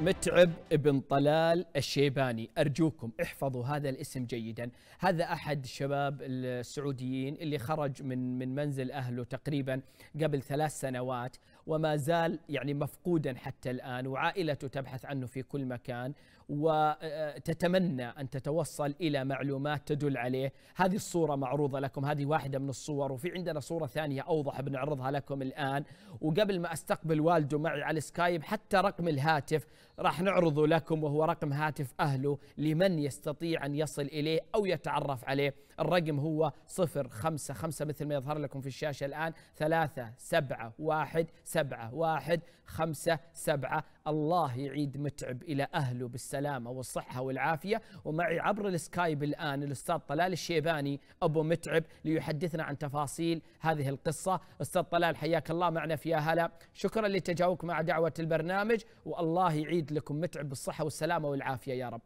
متعب بن طلال الشيباني أرجوكم احفظوا هذا الاسم جيدا هذا أحد الشباب السعوديين اللي خرج من, من منزل أهله تقريبا قبل ثلاث سنوات وما زال يعني مفقودا حتى الآن وعائلته تبحث عنه في كل مكان وتتمنى آه، آه، أن تتوصل إلى معلومات تدل عليه هذه الصورة معروضة لكم هذه واحدة من الصور وفي عندنا صورة ثانية أوضح بنعرضها لكم الآن وقبل ما أستقبل والده معي على سكايب حتى رقم الهاتف راح نعرضه لكم وهو رقم هاتف أهله لمن يستطيع أن يصل إليه أو يتعرف عليه الرقم هو 055 مثل ما يظهر لكم في الشاشة الآن 3 7 1 7 1 5 7 الله يعيد متعب إلى أهله بالسلامة والصحة والعافية ومعي عبر السكايب الآن الأستاذ طلال الشيباني أبو متعب ليحدثنا عن تفاصيل هذه القصة أستاذ طلال حياك الله معنا في هلا شكرا لتجاوبك مع دعوة البرنامج والله يعيد لكم متعب بالصحة والسلامة والعافية يا رب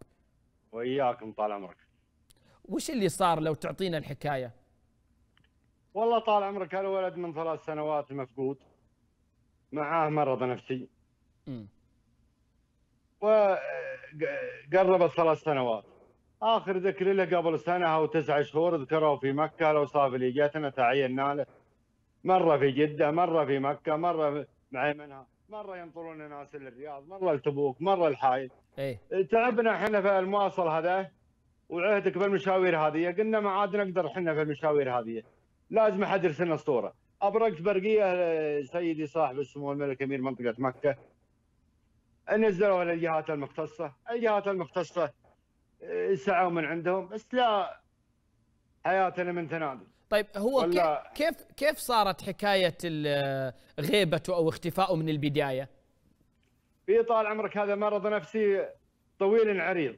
وإياكم طال عمرك وش اللي صار لو تعطينا الحكاية والله طال عمرك الولد من ثلاث سنوات مفقود معاه مرض نفسي م. وقربت ثلاث سنوات اخر ذكر له قبل سنه او تسع شهور ذكروا في مكه لو صاف اللي جاتنا تعينا له مره في جده مره في مكه مره مع منها مره ينطرون ناس للرياض مره لتبوك مره الحائل ايه تعبنا احنا في المواصل هذا وعهدك بالمشاوير هذه قلنا ما عاد نقدر احنا في المشاوير هذه لازم احد يرسلنا اسطوره ابرقت برقيه آه، سيدي صاحب السمو الملك امير منطقه مكه نزلوا على الجهات المختصه، الجهات المختصه آه، سعوا من عندهم بس لا حياتنا من تنادي. طيب هو كيف كيف صارت حكايه آه، غيبته او اختفائه من البدايه؟ في طال عمرك هذا مرض نفسي طويل عريض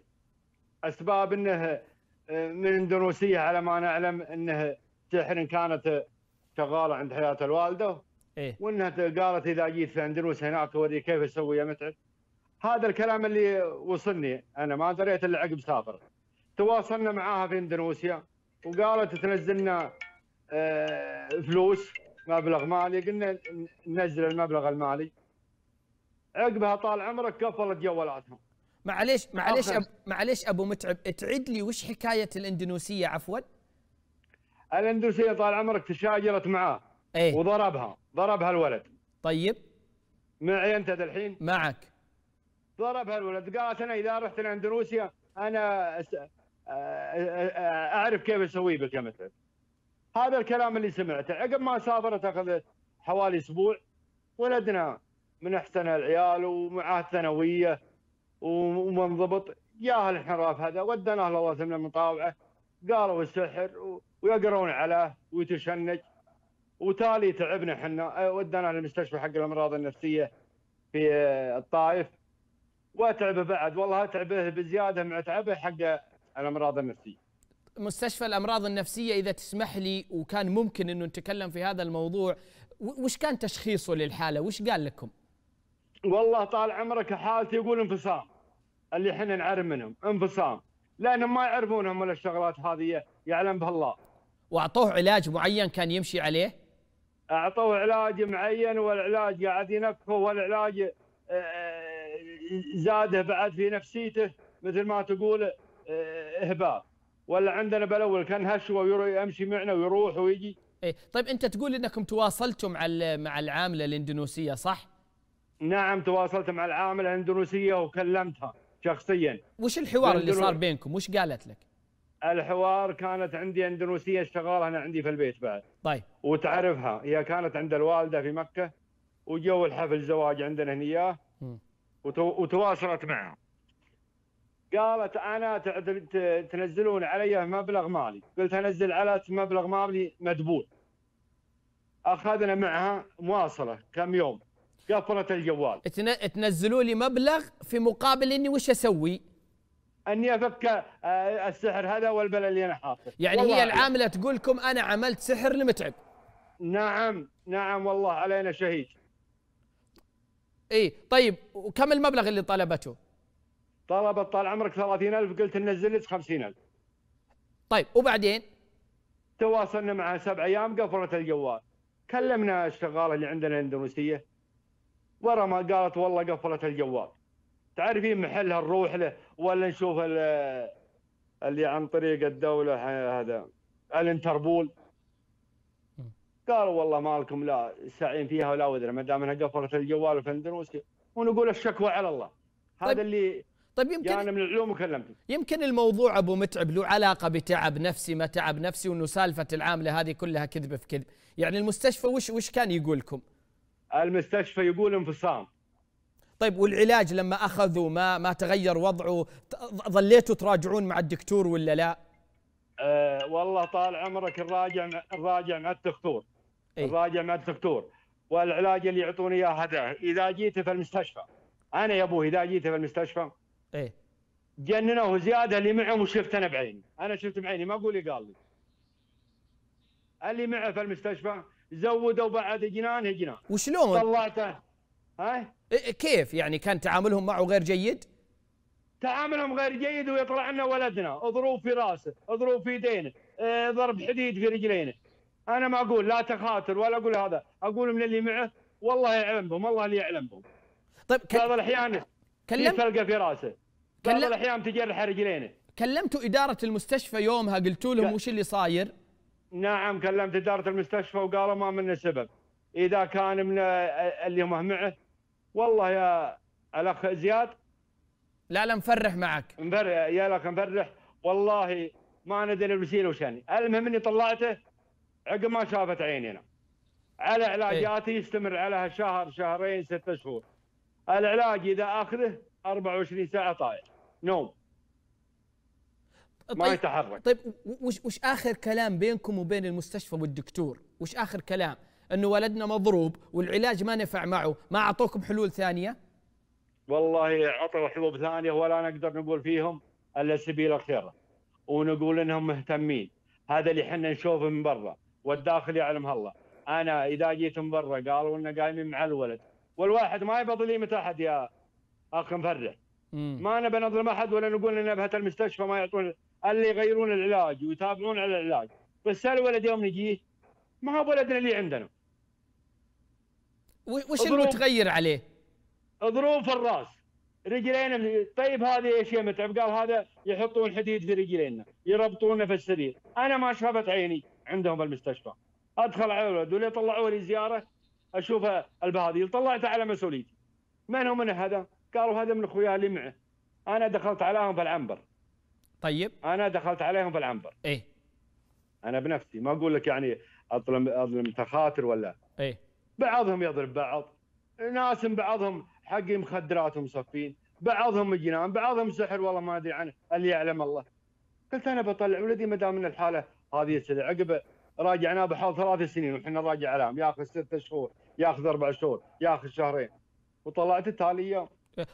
اسباب انه آه، من اندونوسيه على ما نعلم انه سحر كانت شغاله عند حياه الوالده إيه؟ وانها قالت اذا جيت في اندونوسيا هناك اوريك كيف اسوي يا متعب هذا الكلام اللي وصلني انا ما دريت الا عقب سافر تواصلنا معاها في اندونيسيا وقالت تنزل لنا آه، فلوس مبلغ مالي قلنا ننزل المبلغ المالي عقبها طال عمرك قفلت جوالاتهم معليش معليش معليش ابو متعب تعد لي وش حكايه الاندونيسيه عفوا؟ الاندونيسيه طال عمرك تشاجرت معاه ايه؟ وضربها ضربها الولد طيب معي انت الحين؟ معك ضربها الولد قالت انا اذا رحت روسيا انا اعرف كيف اسوي بك يا هذا الكلام اللي سمعته عقب ما سافرت اخذت حوالي اسبوع ولدنا من احسن العيال ومعاه ثانويه ومنضبط يا الانحراف هذا ودناه الله ثمن المطاوعه قالوا السحر ويقرون على ويتشنج وتالي تعبنا احنا ودنا للمستشفى حق الامراض النفسيه في الطائف واتعبه بعد والله اتعبه بزياده من اتعبه حق الامراض النفسيه. مستشفى الامراض النفسيه اذا تسمح لي وكان ممكن انه نتكلم في هذا الموضوع وش كان تشخيصه للحاله؟ وش قال لكم؟ والله طال عمرك حالتي يقول انفصام اللي احنا نعرف منهم انفصام لانهم ما يعرفونهم ولا الشغلات هذه يعلم بها الله. واعطوه علاج معين كان يمشي عليه؟ اعطوه علاج معين والعلاج قاعد ينفخه والعلاج آه، زاده بعد في نفسيته مثل ما تقول آه، اهباط ولا عندنا بالاول كان هشوه ويمشي معنا ويروح ويجي اي طيب انت تقول انكم تواصلتوا مع مع العامله الاندونيسيه صح؟ نعم تواصلت مع العامله الاندونيسيه وكلمتها شخصيا وش الحوار اللي صار بينكم؟ وش قالت لك؟ الحوار كانت عندي اندونيسيه شغاله انا عندي في البيت بعد طيب وتعرفها هي كانت عند الوالده في مكه وجو الحفل زواج عندنا هنا وتواصلت معها قالت انا تنزلون علي مبلغ مالي قلت انزل على مبلغ مالي مدبول اخذنا معها مواصله كم يوم قفلت الجوال تنزلوا لي مبلغ في مقابل اني وش اسوي؟ اني افك آه، السحر هذا والبلل اللي انا حاطه يعني هي العامله تقول لكم انا عملت سحر لمتعب نعم نعم والله علينا شهيد اي طيب وكم المبلغ اللي طلبته؟ طلبت طال عمرك 30000 قلت ننزل لك 50000 طيب وبعدين؟ تواصلنا معها سبع ايام قفلت الجوال كلمنا الشغاله اللي عندنا الاندونيسيه ورا ما قالت والله قفلت الجوال تعرفين محلها نروح له ولا نشوف اللي عن طريق الدوله هذا الانتربول قالوا والله مالكم لا ساعين فيها ولا ودنا ما دام انها قفلت الجوال وفندروس ونقول الشكوى على الله هذا طيب اللي طيب يمكن يعني من العلوم وكلمتك يمكن الموضوع ابو متعب له علاقه بتعب نفسي ما تعب نفسي وانه سالفه العامله هذه كلها كذب في كذب، يعني المستشفى وش وش كان يقول لكم؟ المستشفى يقول انفصام طيب والعلاج لما اخذوا ما ما تغير وضعه ظليتوا تراجعون مع الدكتور ولا لا؟ أه والله طال عمرك نراجع نراجع مع الدكتور أيه؟ راجع مع الدكتور والعلاج اللي يعطوني اياه هذا اذا جيت في المستشفى انا يا ابوي اذا جيت في المستشفى ايه جننوه زياده اللي معهم وشفت انا بعيني انا شفت بعيني ما اقول قال لي اللي معه في المستشفى زودوا بعد جنان جنان وشلون؟ طلعته ها؟ إيه، إيه، كيف يعني كان تعاملهم معه غير جيد؟ تعاملهم غير جيد ويطلع لنا ولدنا ظروف في راسه ظروف في يدينه آه، ضرب حديد في رجلينه انا ما اقول لا تخاطر ولا اقول هذا اقول من اللي معه والله يعلم بهم والله اللي يعلم بهم طيب كل... بعض الاحيان كلم تلقى في راسه بعض الاحيان تجرح رجلينه كلمتوا اداره المستشفى يومها قلتوا لهم ك... وش اللي صاير؟ نعم كلمت اداره المستشفى وقالوا ما منه سبب اذا كان من اللي هم معه والله يا الاخ زياد لا لا مفرح معك مفرح يا الاخ مفرح والله ما ندري الوسيله وشاني يعني. المهم اني طلعته عقب ما شافت عيننا على علاجاتي إيه. يستمر عليها شهر شهرين ستة شهور العلاج اذا اخذه 24 ساعه طايح نوم طيب ما يتحرك طيب وش وش اخر كلام بينكم وبين المستشفى والدكتور؟ وش اخر كلام؟ انه ولدنا مضروب والعلاج ما نفع معه، ما اعطوكم حلول ثانيه؟ والله عطوا حلول ثانيه ولا نقدر نقول فيهم الا سبيل الخير ونقول انهم مهتمين، هذا اللي احنا نشوفه من برا، والداخل يعلمها الله انا اذا جيت من برا قالوا لنا قايمين مع الولد والواحد ما يبى ظليمه احد يا اخ مفرح ما نبى نظلم احد ولا نقول ان نبهه المستشفى ما يعطون اللي يغيرون العلاج ويتابعون على العلاج بس الولد يوم نجيه ما هو ولدنا اللي عندنا وش المتغير عليه؟ ظروف الراس رجلين طيب هذه يا متعب قال هذا يحطون حديد في رجلينا يربطونه في السرير انا ما شافت عيني عندهم بالمستشفى ادخل على الولد ولا طلعوا لي زياره اشوف البهاديل طلعته على مسؤوليتي من هو من هذا؟ قالوا هذا من اخويا اللي معه انا دخلت عليهم في العنبر طيب انا دخلت عليهم في العنبر ايه انا بنفسي ما اقول لك يعني اظلم اظلم تخاطر ولا ايه بعضهم يضرب بعض ناس بعضهم حق مخدرات ومصفين بعضهم جنان بعضهم سحر والله ما ادري عنه اللي يعلم الله قلت انا بطلع ولدي ما دام ان الحاله هذه السنه عقب راجعناه بحال ثلاث سنين وحنا راجع اعلام ياخذ ستة شهور ياخذ اربع شهور ياخذ شهرين وطلعت التالي يوم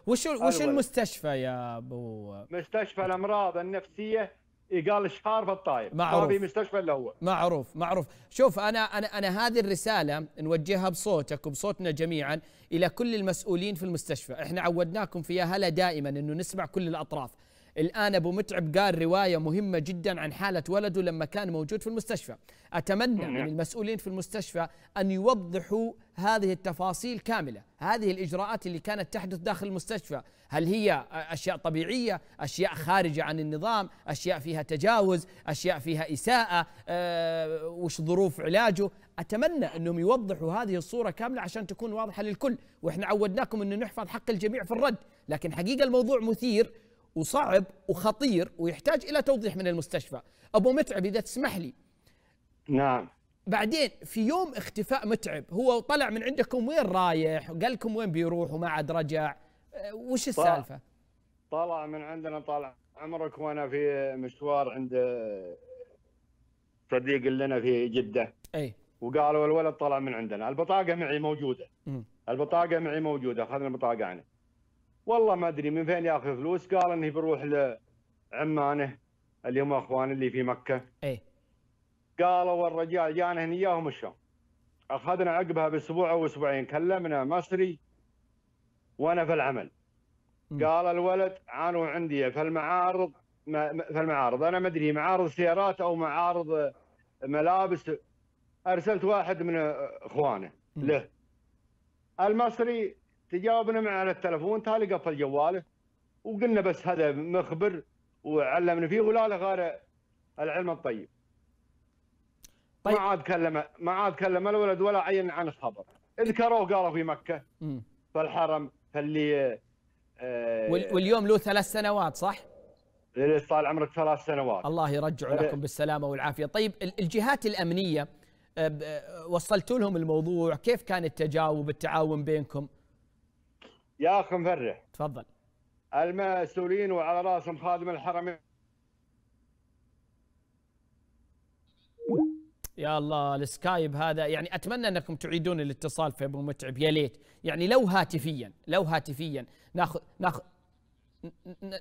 وش وش المستشفى يا ابو مستشفى الامراض النفسيه قال شهار في الطائف معروف في مستشفى اللي هو معروف معروف شوف انا انا انا هذه الرساله نوجهها بصوتك وبصوتنا جميعا الى كل المسؤولين في المستشفى احنا عودناكم في يا هلا دائما انه نسمع كل الاطراف الآن أبو متعب قال رواية مهمة جدا عن حالة ولده لما كان موجود في المستشفى أتمنى نعم. من المسؤولين في المستشفى أن يوضحوا هذه التفاصيل كاملة هذه الإجراءات اللي كانت تحدث داخل المستشفى هل هي أشياء طبيعية أشياء خارجة عن النظام أشياء فيها تجاوز أشياء فيها إساءة أه وش ظروف علاجه أتمنى أنهم يوضحوا هذه الصورة كاملة عشان تكون واضحة للكل وإحنا عودناكم أن نحفظ حق الجميع في الرد لكن حقيقة الموضوع مثير وصعب وخطير ويحتاج الى توضيح من المستشفى ابو متعب اذا تسمح لي نعم بعدين في يوم اختفاء متعب هو طلع من عندكم وين رايح وقال لكم وين بيروح وما عاد رجع أه، وش السالفه طلع من عندنا طالع عمرك وانا في مشوار عند صديق لنا في جده اي وقالوا الولد طلع من عندنا البطاقه معي موجوده م. البطاقه معي موجوده اخذنا البطاقه عنه يعني. والله ما ادري من فين ياخذ فلوس قال انه بروح لعمانه اللي هم اخوان اللي في مكه اي قالوا الرجال جانا هنا اياهم الشام اخذنا عقبها باسبوع او اسبوعين كلمنا مصري وانا في العمل م. قال الولد عانوا عندي في المعارض في المعارض انا ما ادري معارض سيارات او معارض ملابس ارسلت واحد من اخوانه له المصري تجاوبنا من على التلفون تالي قفل جواله وقلنا بس هذا مخبر وعلمنا فيه ولا له غير العلم الطيب طيب. ما عاد كلم ما عاد كلم الولد ولا عين عن الخبر. اذكروه قالوا في مكه في الحرم فاللي آه واليوم له ثلاث سنوات صح؟ طال إيه، عمرك ثلاث سنوات الله يرجع لكم بالسلامه والعافيه، طيب الجهات الامنيه وصلتوا لهم الموضوع، كيف كان التجاوب التعاون بينكم؟ يا اخ مفرح تفضل المسؤولين وعلى راسهم خادم الحرمين يا الله السكايب هذا يعني اتمنى انكم تعيدون الاتصال في ابو متعب يا ليت يعني لو هاتفيا لو هاتفيا ناخذ ناخذ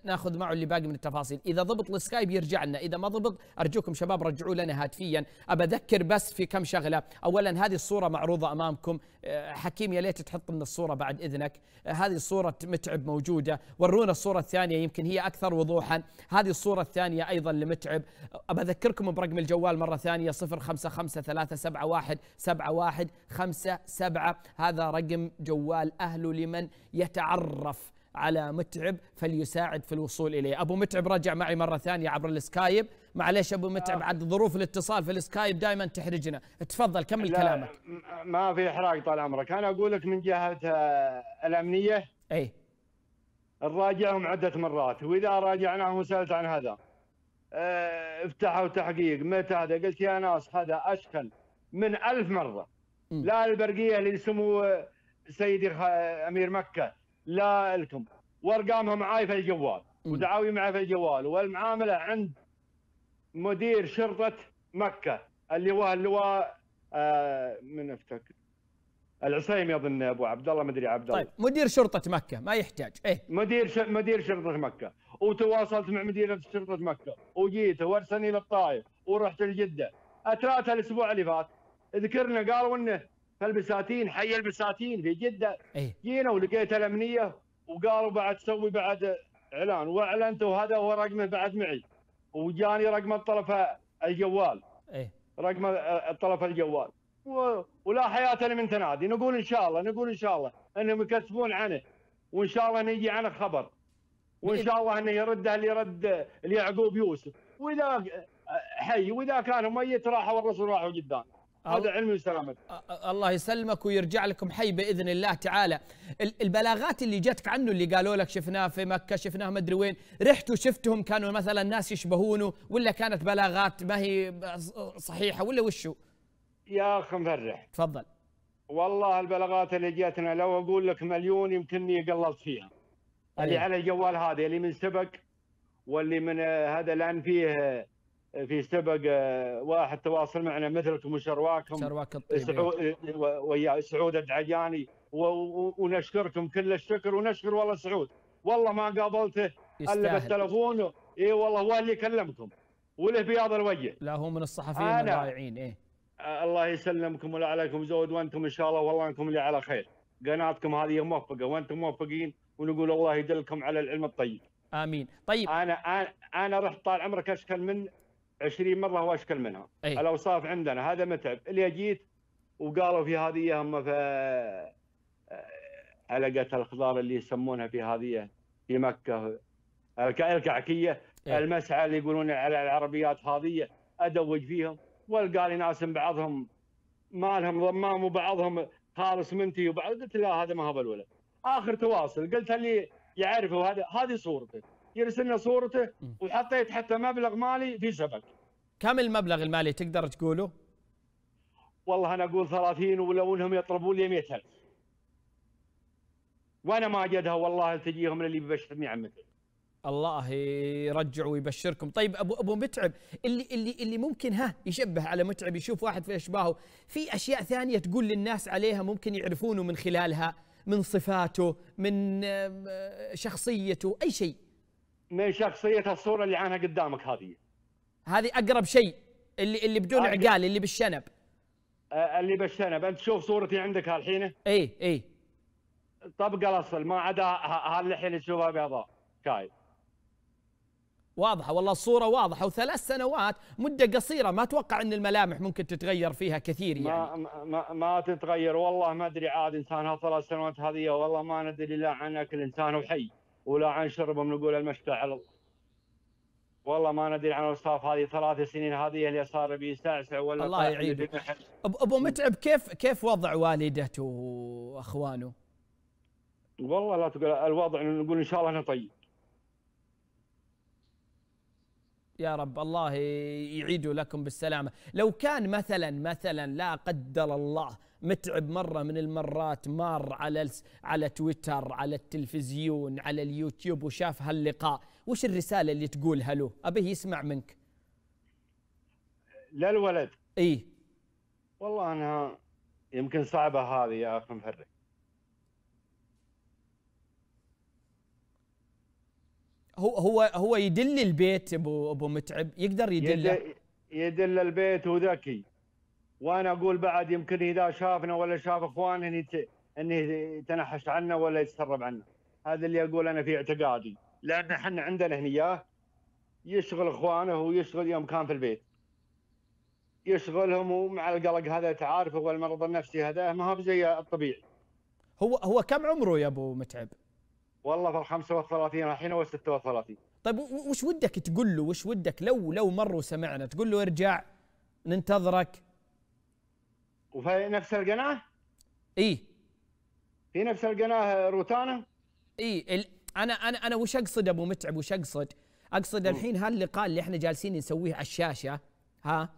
ناخذ معه اللي باقي من التفاصيل اذا ضبط السكايب يرجع لنا اذا ما ضبط ارجوكم شباب رجعوا لنا هاتفيا ابى اذكر بس في كم شغله اولا هذه الصوره معروضه امامكم آه، حكيم يا ليت تحط لنا الصوره بعد اذنك آه، هذه صوره متعب موجوده ورونا الصوره الثانيه يمكن هي اكثر وضوحا هذه الصوره الثانيه ايضا لمتعب ابى اذكركم برقم الجوال مره ثانيه 0553717157 هذا رقم جوال اهله لمن يتعرف على متعب فليساعد في الوصول اليه، ابو متعب رجع معي مره ثانيه عبر السكايب، معليش ابو متعب آه. عاد ظروف الاتصال في السكايب دائما تحرجنا، تفضل كمل كلامك. ما في احراج طال عمرك، انا اقول لك من جهه آه، الامنيه اي نراجعهم عده مرات، واذا راجعناهم وسالت عن هذا آه، افتحوا تحقيق متى هذا؟ قلت يا ناس هذا اشكل من ألف مره. لا البرقيه اللي سمو سيدي امير مكه لا لكم وارقامها معاي في الجوال ودعاوي معي في الجوال والمعامله عند مدير شرطه مكه اللي هو اللواء آه من افتكر العصيمي اظن ابو عبد الله مدري عبد الله طيب مدير شرطه مكه ما يحتاج ايه مدير ش... مدير شرطه مكه وتواصلت مع مدير شرطه مكه وجيت وارسلني للطائف ورحت لجده اتراتها الاسبوع اللي فات ذكرنا قالوا انه فالبساتين حي البساتين في جده أي. جينا ولقيت الامنيه وقالوا بعد سوي بعد اعلان واعلنت وهذا هو رقمه بعد معي وجاني رقم الطرف الجوال ايه رقم الطرف الجوال و... ولا حياه من تنادي نقول ان شاء الله نقول ان شاء الله انهم يكتبون عنه وان شاء الله نجي عنه خبر وان شاء الله انه يرده اللي يرد ليعقوب يوسف واذا حي واذا كان ميت راحوا الرسول راحوا قدام هذا علمي وسلامتك الله يسلمك ويرجع لكم حي باذن الله تعالى البلاغات اللي جتك عنه اللي قالوا لك شفناه في مكه شفناه ما ادري وين رحت وشفتهم كانوا مثلا ناس يشبهونه ولا كانت بلاغات ما هي صحيحه ولا وشو يا اخ مفرح تفضل والله البلاغات اللي جاتنا لو اقول لك مليون يمكنني قللت فيها أيه. اللي على الجوال هذا اللي من سبق واللي من آه، هذا الان فيه في سبق آه، واحد تواصل معنا مثلكم وشرواكم شرواك الطيب سعود ويا سعود الدعياني ونشكركم كل الشكر ونشكر والله سعود والله ما قابلته الا بالتلفون اي والله هو اللي كلمكم وله بياض الوجه لا هو من الصحفيين الرائعين ايه آه، الله يسلمكم ولا عليكم زود وانتم ان شاء الله والله انكم اللي على خير قناتكم هذه موفقه وانتم موفقين ونقول الله يدلكم على العلم الطيب امين طيب انا انا, أنا رحت طال عمرك اشكل من 20 مره واشكل منها أي. الاوصاف عندنا هذا متعب اللي جيت وقالوا في هذه هم في حلقه آه، الخضار اللي يسمونها في هذه في مكه الكعكيه أي. المسعى اللي يقولون على العربيات هذه ادوج فيهم والقى لي ناس بعضهم ما لهم ضمام وبعضهم خالص منتي وبعض قلت لا هذا ما هو بالولد اخر تواصل قلت اللي يعرفه هذا هذه صورته يرسل لنا صورته وحطيت حتى مبلغ مالي في سبك كم المبلغ المالي تقدر تقوله؟ والله انا اقول 30 ولو انهم يطلبون لي 100000 وانا ما اجدها والله تجيهم اللي بيبشرني عمتي الله يرجع ويبشركم طيب ابو ابو متعب اللي اللي اللي ممكن ها يشبه على متعب يشوف واحد في اشباهه في اشياء ثانيه تقول للناس عليها ممكن يعرفونه من خلالها من صفاته من آه، شخصيته اي شيء من شخصيه الصوره اللي عنها قدامك هذه هذه اقرب شيء اللي اللي بدون عقال اللي بالشنب آه اللي بالشنب انت تشوف صورتي عندك هالحين اي اي طبق الاصل ما عدا هاللحيه اللي تشوفها بيضاء كاي واضحه والله الصوره واضحه وثلاث سنوات مده قصيره ما اتوقع ان الملامح ممكن تتغير فيها كثير يعني ما ما, ما تتغير والله ما ادري عاد انسان هالثلاث سنوات هذه والله ما ندري لا عن اكل انسان وحي ولا عن شرب نقول المشتعل والله ما ندري عن الاوصاف هذه ثلاث سنين هذه اللي اليسار بيسعسع ولا الله يعينه ابو متعب كيف كيف وضع والدته واخوانه؟ والله لا تقول الوضع نقول ان شاء الله انه طيب يا رب الله يعيده لكم بالسلامه، لو كان مثلا مثلا لا قدر الله متعب مرة من المرات مار على على تويتر على التلفزيون على اليوتيوب وشاف هاللقاء وش الرسالة اللي تقولها له أبيه يسمع منك للولد إي والله أنا يمكن صعبة هذه يا أخي مفرق هو هو هو يدل البيت ابو ابو متعب يقدر يدل يدل البيت وذكي وانا اقول بعد يمكن اذا شافنا ولا شاف اخوانه اني انه يتنحش عنا ولا يتسرب عنا هذا اللي اقول انا في اعتقادي لان احنا عندنا هنا يشغل اخوانه ويشغل يوم كان في البيت يشغلهم ومع القلق هذا تعارفه والمرض النفسي هذا ما هو زي الطبيعي هو هو كم عمره يا ابو متعب؟ والله في ال 35 الحين هو 36 طيب وش ودك تقول له وش ودك لو لو مر وسمعنا تقول له ارجع ننتظرك وفي نفس القناه؟ اي في نفس القناه روتانا؟ اي ال... انا انا انا وش اقصد ابو متعب وش اقصد؟ اقصد الحين هاللقاء اللي احنا جالسين نسويه على الشاشه ها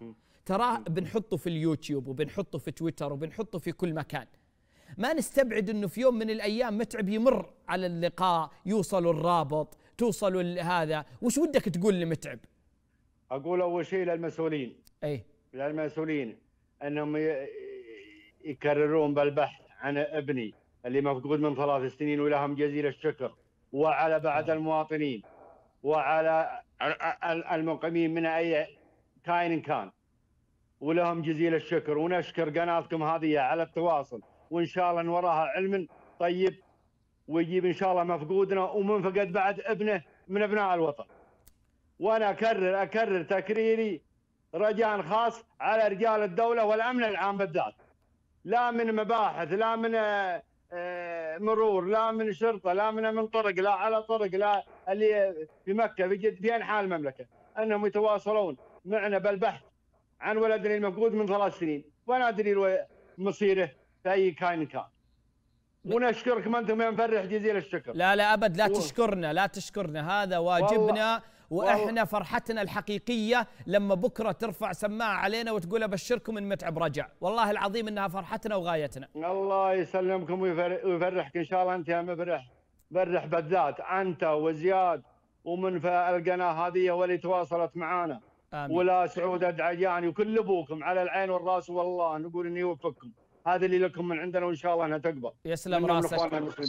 تراه بنحطه في اليوتيوب وبنحطه في تويتر وبنحطه في كل مكان ما نستبعد انه في يوم من الايام متعب يمر على اللقاء يوصلوا الرابط توصلوا هذا وش ودك تقول لمتعب اقول اول شيء للمسؤولين اي للمسؤولين انهم يكررون بالبحث عن ابني اللي مفقود من ثلاث سنين ولهم جزيل الشكر وعلى بعد نعم. المواطنين وعلى المقيمين من اي كائن كان ولهم جزيل الشكر ونشكر قناتكم هذه على التواصل وان شاء الله وراها علم طيب ويجيب ان شاء الله مفقودنا ومن فقد بعد ابنه من ابناء الوطن. وانا اكرر اكرر تكريري رجاء خاص على رجال الدوله والامن العام بالذات. لا من مباحث لا من آه، آه، مرور لا من شرطه لا من من طرق لا على طرق لا اللي في مكه في جد في انحاء المملكه انهم يتواصلون معنا بالبحث عن ولدنا المفقود من ثلاث سنين ولا ادري مصيره في اي كائن كان ونشكركم انتم يا مفرح جزيل الشكر لا لا ابد لا تشكرنا لا تشكرنا هذا واجبنا واحنا فرحتنا الحقيقيه لما بكره ترفع سماعه علينا وتقول ابشركم ان متعب رجع، والله العظيم انها فرحتنا وغايتنا. الله يسلمكم ويفرحك ان شاء الله انت يا مفرح فرح بالذات انت وزياد ومن في القناه هذه واللي تواصلت معانا. آمين. ولا سعود الدعياني وكل ابوكم على العين والراس والله نقول انه يوفقكم. هذا اللي لكم من عندنا وان شاء الله انها تقبل يسلم راسك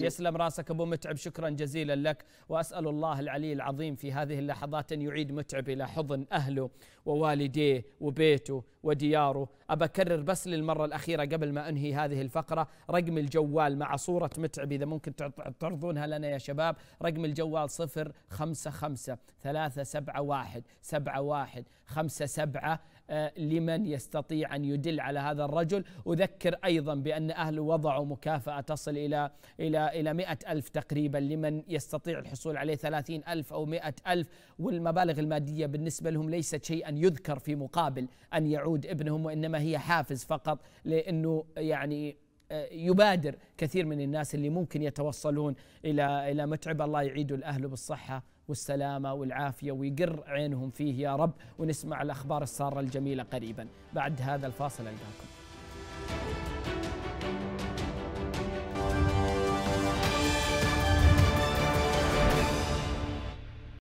يسلم راسك ابو متعب شكرا جزيلا لك واسال الله العلي العظيم في هذه اللحظات ان يعيد متعب الى حضن اهله ووالديه وبيته ودياره ابى اكرر بس للمره الاخيره قبل ما انهي هذه الفقره رقم الجوال مع صوره متعب اذا ممكن تعرضونها لنا يا شباب رقم الجوال 055 371 71 57 آه، لمن يستطيع ان يدل على هذا الرجل اذكر ايضا بان اهل وضعوا مكافاه تصل الى الى الى 100 الف تقريبا لمن يستطيع الحصول عليه 30 الف او 100 الف والمبالغ الماديه بالنسبه لهم ليست شيئا يذكر في مقابل ان يعود ابنهم وانما هي حافز فقط لانه يعني آه، يبادر كثير من الناس اللي ممكن يتوصلون الى الى متعب الله يعيد الاهل بالصحه والسلامه والعافيه ويقر عينهم فيه يا رب ونسمع الاخبار الساره الجميله قريبا بعد هذا الفاصل القاكم